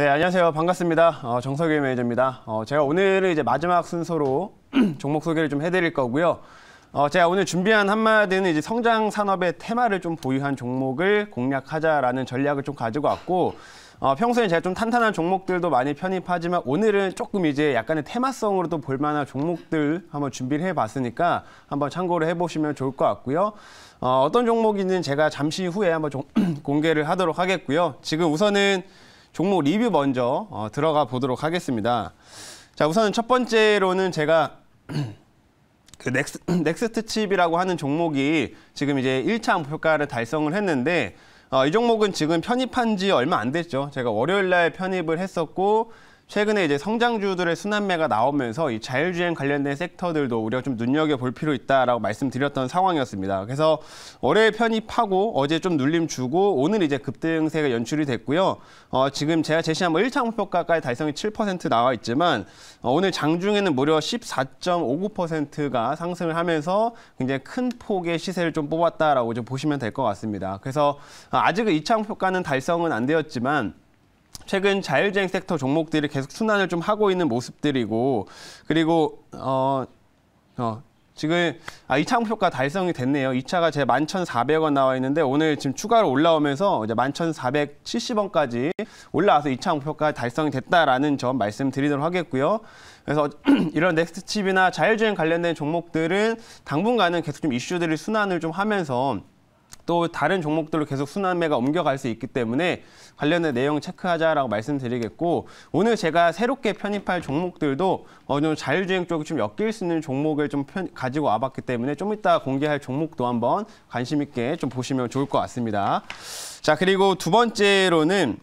네, 안녕하세요. 반갑습니다. 어, 정석의 매니저입니다. 어, 제가 오늘은 이제 마지막 순서로 종목 소개를 좀 해드릴 거고요. 어, 제가 오늘 준비한 한마디는 이제 성장 산업의 테마를 좀 보유한 종목을 공략하자라는 전략을 좀 가지고 왔고, 어, 평소에 제가 좀 탄탄한 종목들도 많이 편입하지만 오늘은 조금 이제 약간의 테마성으로 도 볼만한 종목들 한번 준비를 해봤으니까 한번 참고를 해보시면 좋을 것 같고요. 어, 어떤 종목이는 제가 잠시 후에 한번 좀 공개를 하도록 하겠고요. 지금 우선은 종목 리뷰 먼저 어, 들어가 보도록 하겠습니다. 자, 우선 첫 번째로는 제가 그 넥스, 넥스트 칩이라고 하는 종목이 지금 이제 1차 목표가를 달성을 했는데 어, 이 종목은 지금 편입한 지 얼마 안 됐죠. 제가 월요일 날 편입을 했었고 최근에 이제 성장주들의 순환매가 나오면서 이 자율주행 관련된 섹터들도 우리가 좀 눈여겨볼 필요 있다라고 말씀드렸던 상황이었습니다. 그래서 월요일 편입하고 어제 좀 눌림 주고 오늘 이제 급등세가 연출이 됐고요. 어, 지금 제가 제시한 뭐 1차 목표가까지 달성이 7% 나와 있지만 어, 오늘 장중에는 무려 14.59%가 상승을 하면서 굉장히 큰 폭의 시세를 좀 뽑았다라고 좀 보시면 될 것 같습니다. 그래서 아직 은 2차 목표가는 달성은 안 되었지만 최근 자율주행 섹터 종목들이 계속 순환을 좀 하고 있는 모습들이고 그리고 어, 어 지금 아이차 목표가 달성이 됐네요. 이차가제 11,400원 나와 있는데 오늘 지금 추가로 올라오면서 이제 11,470원까지 올라와서 이차 목표가 달성이 됐다라는 점 말씀드리도록 하겠고요. 그래서 이런 넥스트칩이나 자율주행 관련된 종목들은 당분간은 계속 좀이슈들을 순환을 좀 하면서 또 다른 종목들로 계속 순환매가 옮겨갈 수 있기 때문에 관련된 내용 체크하자라고 말씀드리겠고 오늘 제가 새롭게 편입할 종목들도 어느 정도 자율주행 쪽이 좀 엮일 수 있는 종목을 좀 편, 가지고 와봤기 때문에 좀 이따 공개할 종목도 한번 관심 있게 좀 보시면 좋을 것 같습니다. 자 그리고 두 번째로는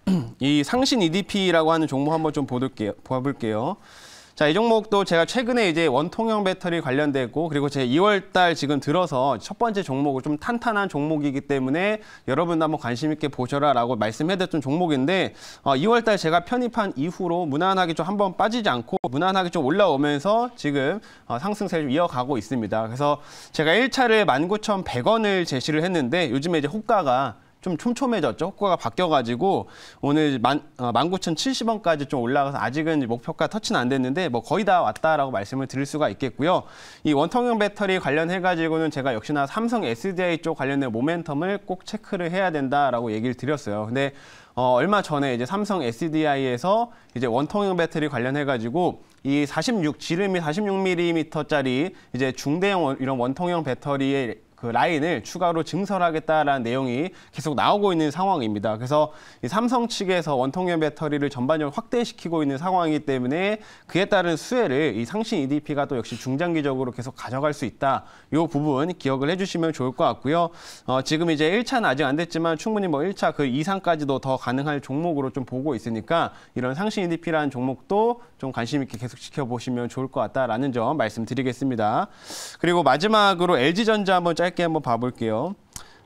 이 상신 EDP라고 하는 종목 한번 좀보둘게 보아볼게요. 자, 이 종목도 제가 최근에 이제 원통형 배터리 관련되고 그리고 제 2월 달 지금 들어서 첫 번째 종목을 좀 탄탄한 종목이기 때문에 여러분도 한번 관심 있게 보셔라라고 말씀해드렸던 종목인데 어, 2월 달 제가 편입한 이후로 무난하게 좀 한번 빠지지 않고 무난하게 좀 올라오면서 지금 어, 상승세를 이어가고 있습니다. 그래서 제가 1차를 19,100원을 제시를 했는데 요즘에 이제 호가가 좀 촘촘해졌죠. 효과가 바뀌어가지고 오늘 만, 어, 19,070원까지 좀 올라가서 아직은 목표가 터치는 안 됐는데 뭐 거의 다 왔다라고 말씀을 드릴 수가 있겠고요. 이 원통형 배터리 관련해가지고는 제가 역시나 삼성 SDI 쪽 관련된 모멘텀을 꼭 체크를 해야 된다라고 얘기를 드렸어요. 근데 어, 얼마 전에 이제 삼성 SDI에서 이제 원통형 배터리 관련해가지고 이46 지름이 46mm짜리 이제 중대형 원, 이런 원통형 배터리에 그 라인을 추가로 증설하겠다라는 내용이 계속 나오고 있는 상황입니다. 그래서 삼성 측에서 원통형 배터리를 전반적으로 확대시키고 있는 상황이기 때문에 그에 따른 수혜를 이 상신 EDP가 또 역시 중장기적으로 계속 가져갈 수 있다. 이 부분 기억을 해주시면 좋을 것 같고요. 어, 지금 이제 1차는 아직 안 됐지만 충분히 뭐 1차 그 이상까지도 더 가능할 종목으로 좀 보고 있으니까 이런 상신 EDP라는 종목도 좀 관심 있게 계속 지켜보시면 좋을 것 같다라는 점 말씀드리겠습니다. 그리고 마지막으로 LG전자 한번 짧게 짧게 한번 봐볼게요.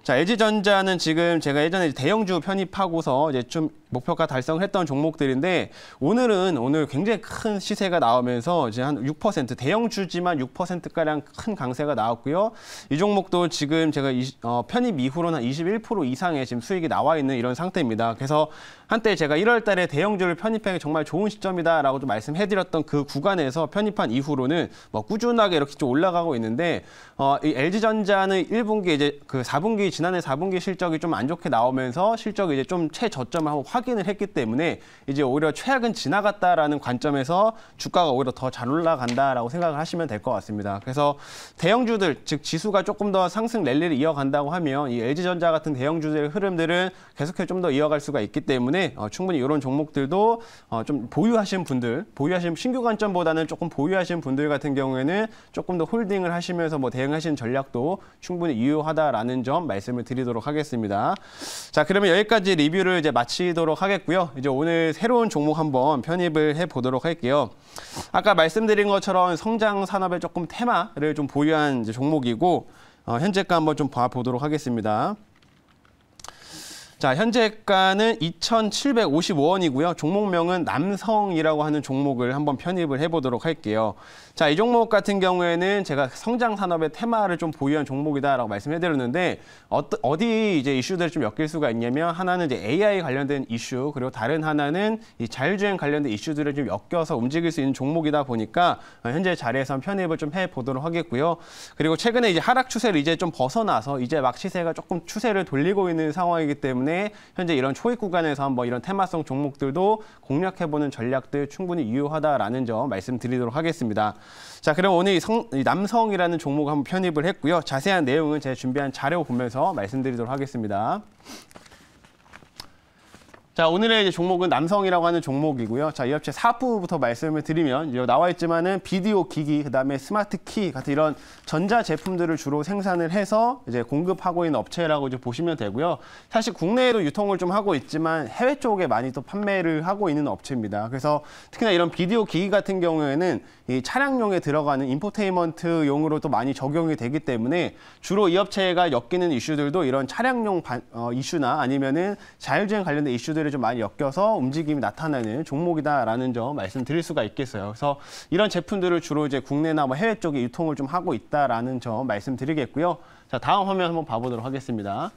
자, LG전자는 지금 제가 예전에 대형주 편입하고서 이제 좀 목표가 달성을 했던 종목들인데 오늘은 오늘 굉장히 큰 시세가 나오면서 이제 한 6% 대형주지만 6%가량 큰 강세가 나왔고요. 이 종목도 지금 제가 2 어, 편입 이후로는 21% 이상의 지금 수익이 나와 있는 이런 상태입니다. 그래서 한때 제가 1월 달에 대형주를 편입하기 정말 좋은 시점이다라고 좀 말씀해 드렸던 그 구간에서 편입한 이후로는 뭐 꾸준하게 이렇게 좀 올라가고 있는데 어, 이 LG전자는 1분기 이제 그 4분기 지난해 4분기 실적이 좀 안 좋게 나오면서 실적이 이제 좀 최저점을 한번 확인을 했기 때문에 이제 오히려 최악은 지나갔다라는 관점에서 주가가 오히려 더 잘 올라간다라고 생각을 하시면 될 것 같습니다. 그래서 대형주들 즉 지수가 조금 더 상승 랠리를 이어간다고 하면 이 LG전자 같은 대형주들의 흐름들은 계속해서 좀 더 이어갈 수가 있기 때문에 어, 충분히 이런 종목들도 어, 좀 보유하신 분들 보유하신 신규 관점보다는 조금 보유하신 분들 같은 경우에는 조금 더 홀딩을 하시면서 뭐 대응하시는 전략도 충분히 유효하다라는 점 말씀. 말씀을 드리도록 하겠습니다. 자, 그러면 여기까지 리뷰를 이제 마치도록 하겠고요. 이제 오늘 새로운 종목 한번 편입을 해 보도록 할게요. 아까 말씀드린 것처럼 성장 산업의 조금 테마를 좀 보유한 종목이고 어, 현재가 한번 좀 봐보도록 하겠습니다. 자, 현재가는 2,755원이고요. 종목명은 남성이라고 하는 종목을 한번 편입을 해보도록 할게요. 자, 이 종목 같은 경우에는 제가 성장 산업의 테마를 좀 보유한 종목이다라고 말씀해드렸는데 어디 어 이제 이슈들을 좀 엮일 수가 있냐면 하나는 이제 AI 관련된 이슈 그리고 다른 하나는 이 자율주행 관련된 이슈들을 좀 엮여서 움직일 수 있는 종목이다 보니까 현재 자리에서 편입을 좀 해보도록 하겠고요. 그리고 최근에 이제 하락 추세를 이제 좀 벗어나서 이제 막 시세가 조금 추세를 돌리고 있는 상황이기 때문에 때문에 현재 이런 초입 구간에서 한번 이런 테마성 종목들도 공략해보는 전략들 충분히 유효하다라는 점 말씀드리도록 하겠습니다. 자, 그럼 오늘 성, 남성이라는 종목을 한번 편입을 했고요. 자세한 내용은 제가 준비한 자료 보면서 말씀드리도록 하겠습니다. 자, 오늘의 이제 종목은 남성이라고 하는 종목이고요. 자, 이 업체 사부부터 말씀을 드리면 나와 있지만은 비디오 기기, 그다음에 스마트 키 같은 이런 전자 제품들을 주로 생산을 해서 이제 공급하고 있는 업체라고 이제 보시면 되고요. 사실 국내에도 유통을 좀 하고 있지만 해외 쪽에 많이 또 판매를 하고 있는 업체입니다. 그래서 특히나 이런 비디오 기기 같은 경우에는 이 차량용에 들어가는 인포테인먼트용으로 또 많이 적용이 되기 때문에 주로 이 업체가 엮이는 이슈들도 이런 차량용 바, 어, 이슈나 아니면은 자율주행 관련된 이슈들을 요소들좀 많이 엮여서 움직임이 나타나는 종목이다라는 점 말씀드릴 수가 있겠어요. 그래서 이런 제품들을 주로 이제 국내나 뭐 해외 쪽에 유통을 좀 하고 있다라는 점 말씀드리겠고요. 자, 다음 화면 한번 봐보도록 하겠습니다.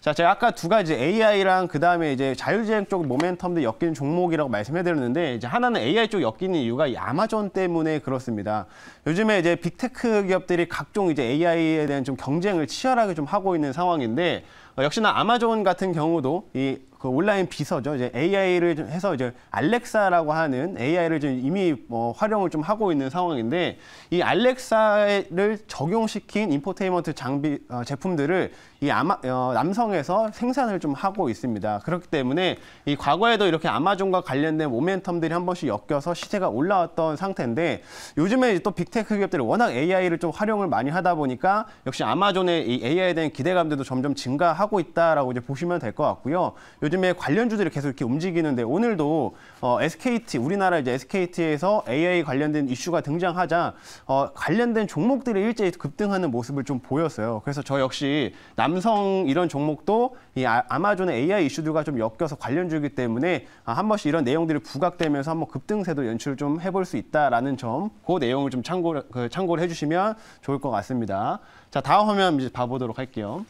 자, 제가 아까 두 가지 AI랑 그 다음에 이제 자율주행 쪽 모멘텀도 엮이는 종목이라고 말씀해드렸는데 이제 하나는 AI 쪽 엮이는 이유가 이 아마존 때문에 그렇습니다. 요즘에 이제 빅테크 기업들이 각종 이제 AI에 대한 좀 경쟁을 치열하게 좀 하고 있는 상황인데 어, 역시나 아마존 같은 경우도 이그 온라인 비서죠. 이제 AI를 좀 해서 이제 알렉사라고 하는 AI를 좀 이미 뭐 활용을 좀 하고 있는 상황인데 이 알렉사를 적용시킨 인포테인먼트 장비 어, 제품들을 이 아마, 어, 남성에서 생산을 좀 하고 있습니다. 그렇기 때문에 이 과거에도 이렇게 아마존과 관련된 모멘텀들이 한 번씩 엮여서 시세가 올라왔던 상태인데 요즘에 또 빅테크 기업들이 워낙 AI를 좀 활용을 많이 하다 보니까 역시 아마존의 이 AI에 대한 기대감들도 점점 증가하고 있다라고 이제 보시면 될 것 같고요. 요즘에 관련주들이 계속 이렇게 움직이는데 오늘도 어, SKT 우리나라 이제 SKT에서 AI 관련된 이슈가 등장하자 어, 관련된 종목들이 일제히 급등하는 모습을 좀 보였어요. 그래서 저 역시 남성 이런 종목도 이 아, 마존의 AI 이슈들과 좀 엮여서 관련주이기 때문에 아, 한 번씩 이런 내용들이 부각되면서 한번 급등세도 연출을 좀 해볼 수 있다라는 점, 그 내용을 좀 참고 그 참고를 해주시면 좋을 것 같습니다. 자 다음 화면 이제 봐보도록 할게요.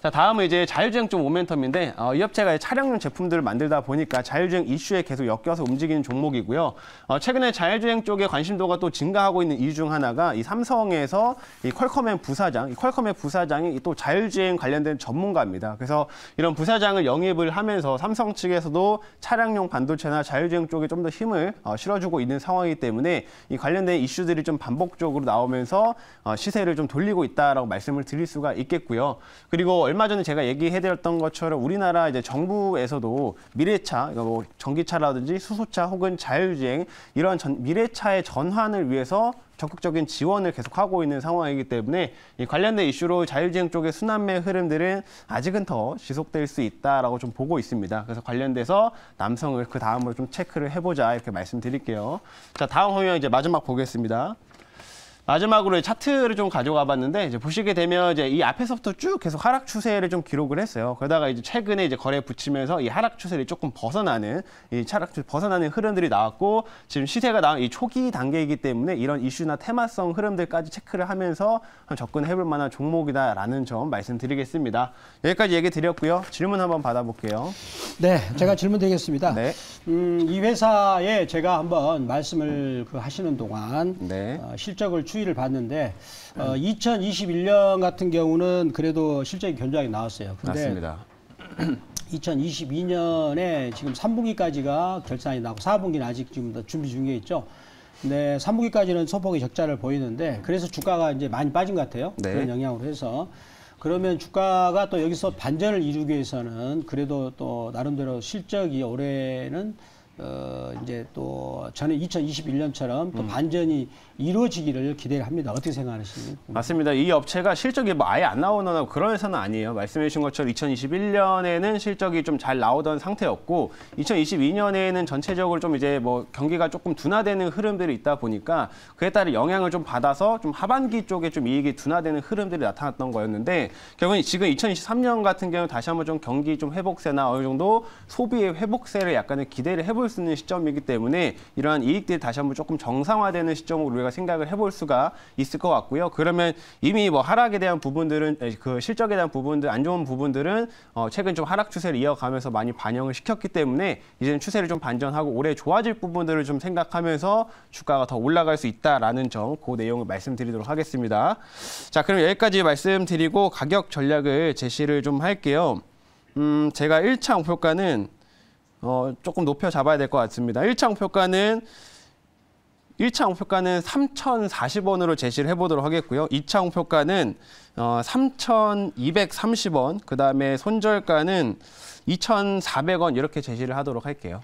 자, 다음은 이제 자율주행 쪽 모멘텀인데 어, 이 업체가 차량용 제품들을 만들다 보니까 자율주행 이슈에 계속 엮여서 움직이는 종목이고요. 어, 최근에 자율주행 쪽에 관심도가 또 증가하고 있는 이유 중 하나가 이 삼성에서 이 퀄컴의 부사장, 이 퀄컴의 부사장이 또 자율주행 관련된 전문가입니다. 그래서 이런 부사장을 영입을 하면서 삼성 측에서도 차량용 반도체나 자율주행 쪽에 좀 더 힘을 어, 실어주고 있는 상황이기 때문에 이 관련된 이슈들이 좀 반복적으로 나오면서 어, 시세를 좀 돌리고 있다라고 말씀을 드릴 수가 있겠고요. 그리고 얼마 전에 제가 얘기해드렸던 것처럼 우리나라 이제 정부에서도 미래차, 그러니까 뭐 전기차라든지 수소차 혹은 자율주행 이런 전, 미래차의 전환을 위해서 적극적인 지원을 계속하고 있는 상황이기 때문에 관련된 이슈로 자율주행 쪽의 순환매 흐름들은 아직은 더 지속될 수 있다라고 좀 보고 있습니다. 그래서 관련돼서 남성을 그 다음으로 좀 체크를 해보자 이렇게 말씀드릴게요. 자 다음 화면 이제 마지막 보겠습니다. 마지막으로 차트를 좀 가져가 봤는데 이제 보시게 되면 이제 이 앞에서부터 쭉 계속 하락 추세를 좀 기록을 했어요. 그러다가 이제 최근에 이제 거래 붙이면서 이 하락 추세를 조금 벗어나는 이 차락 추세 벗어나는 흐름들이 나왔고 지금 시세가 나온 이 초기 단계이기 때문에 이런 이슈나 테마성 흐름들까지 체크를 하면서 접근해 볼 만한 종목이다라는 점 말씀드리겠습니다. 여기까지 얘기 드렸고요. 질문 한번 받아볼게요. 네, 제가 질문 드리겠습니다. 네. 음, 이 회사에 제가 한번 말씀을 그 하시는 동안 네. 어, 실적을 추 수위를 봤는데 어, 2021년 같은 경우는 그래도 실적이 견조하게 나왔어요. 맞습니다. 2022년에 지금 3분기까지가 결산이 나고 4분기는 아직 지금 준비 중에 있죠. 네, 3분기까지는 소폭의 적자를 보이는데 그래서 주가가 이제 많이 빠진 것 같아요. 네. 그런 영향으로 해서 그러면 주가가 또 여기서 반전을 이루기 위해서는 그래도 또 나름대로 실적이 올해는 어, 이제 또 저는 2021년처럼 또 음. 반전이 이루어지기를 기대를 합니다. 어떻게 생각하십니까? 맞습니다. 이 업체가 실적이 뭐 아예 안 나오거나 그런 회사는 아니에요. 말씀해 주신 것처럼 2021년에는 실적이 좀 잘 나오던 상태였고 2022년에는 전체적으로 좀 이제 뭐 경기가 조금 둔화되는 흐름들이 있다 보니까 그에 따른 영향을 좀 받아서 좀 하반기 쪽에 좀 이익이 둔화되는 흐름들이 나타났던 거였는데 결국은 지금 2023년 같은 경우 다시 한번 좀 경기 좀 회복세나 어느 정도 소비의 회복세를 약간의 기대를 해볼 힘을 쓰는 시점이기 때문에 이러한 이익들이 다시 한번 조금 정상화되는 시점으로 우리가 생각을 해볼 수가 있을 것 같고요. 그러면 이미 뭐 하락에 대한 부분들은 그 실적에 대한 부분들 안 좋은 부분들은 어, 최근 좀 하락 추세를 이어가면서 많이 반영을 시켰기 때문에 이제는 추세를 좀 반전하고 올해 좋아질 부분들을 좀 생각하면서 주가가 더 올라갈 수 있다라는 점, 그 내용을 말씀드리도록 하겠습니다. 자, 그럼 여기까지 말씀드리고 가격 전략을 제시를 좀 할게요. 음, 제가 1차 목표가는 어, 조금 높여 잡아야 될 것 같습니다. 1차 목표가는 1차 목표가는 3,040원으로 제시를 해보도록 하겠고요. 2차 목표가는 어, 3,230원, 그 다음에 손절가는 2,400원 이렇게 제시를 하도록 할게요.